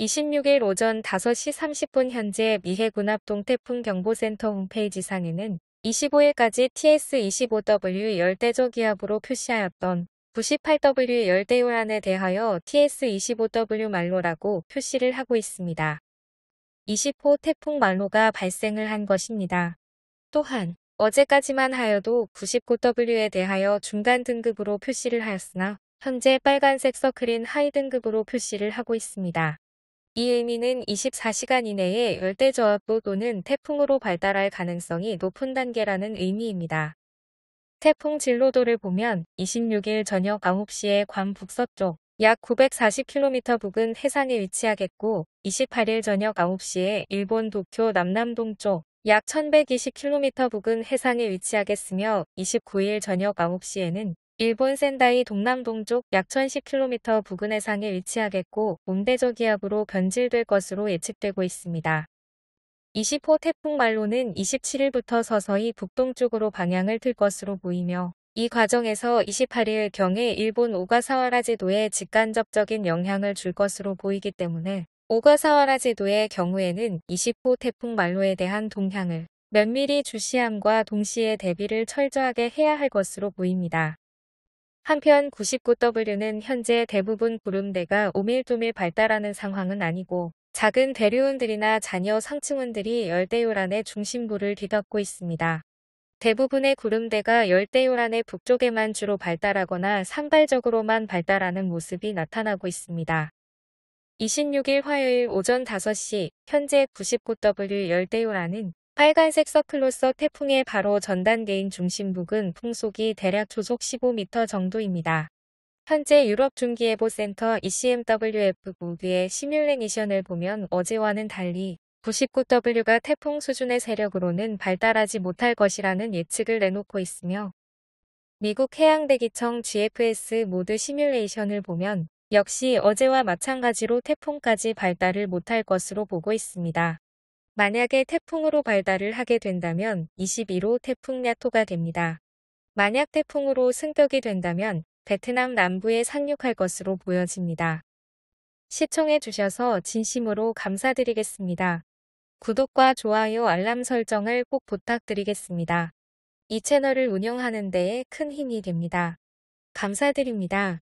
26일 오전 5시 30분 현재 미해군합 동태풍경보센터 홈페이지상에는 25일까지 TS-25W 열대저 기압으로 표시하였던 98W 열대요한에 대하여 TS-25W 말로라고 표시를 하고 있습니다. 20호 태풍 말로가 발생을 한 것입니다. 또한 어제까지만 하여도 99W에 대하여 중간 등급으로 표시를 하였으나 현재 빨간색 서클인 하이 등급으로 표시를 하고 있습니다. 이에미는 24시간 이내에 열대저압부 또는 태풍으로 발달할 가능성이 높은 단계라는 의미입니다. 태풍 진로도를 보면 26일 저녁 9시에 괌 북서쪽 약 940km 북은 해상에 위치하겠고 28일 저녁 9시에 일본 도쿄 남남동쪽 약 1120km 북은 해상에 위치하겠으며 29일 저녁 9시에는 일본 센다이 동남동쪽 약 1010km 부근 해상에 위치하겠고 온대저기압으로 변질될 것으로 예측되고 있습니다. 20호 태풍 말로는 27일부터 서서히 북동쪽으로 방향을 틀 것으로 보이며 이 과정에서 28일 경에 일본 오가사와라제도에 직간접적인 영향을 줄 것으로 보이기 때문에 오가사와라제도의 경우에는 20호 태풍 말로에 대한 동향을 면밀히 주시함과 동시에 대비를 철저하게 해야 할 것으로 보입니다. 한편 99W는 현재 대부분 구름대가 오밀조밀 발달하는 상황은 아니고 작은 대류운들이나 잔여 상층운들이 열대요란의 중심부를 뒤덮고 있습니다. 대부분의 구름대가 열대요란의 북쪽에만 주로 발달하거나 산발적으로만 발달하는 모습이 나타나고 있습니다. 26일 화요일 오전 5시 현재 99W 열대요란은 빨간색 서클로서 태풍의 바로 전 단계인 중심 부근 풍속이 대략 초속 15m 정도입니다. 현재 유럽 중기예보센터 ECMWF 무드의 시뮬레이션을 보면 어제와는 달리 99W가 태풍 수준의 세력으로는 발달하지 못할 것이라는 예측을 내놓고 있으며 미국 해양대기청 GFS 모드 시뮬레이션을 보면 역시 어제와 마찬가지로 태풍까지 발달을 못할 것으로 보고 있습니다. 만약에 태풍으로 발달을 하게 된다면 21호 태풍 야토가 됩니다. 만약 태풍으로 승격이 된다면 베트남 남부에 상륙할 것으로 보여집니다. 시청해 주셔서 진심으로 감사드리겠습니다. 구독과 좋아요 알람 설정을 꼭 부탁드리겠습니다. 이 채널을 운영하는 데에 큰 힘이 됩니다. 감사드립니다.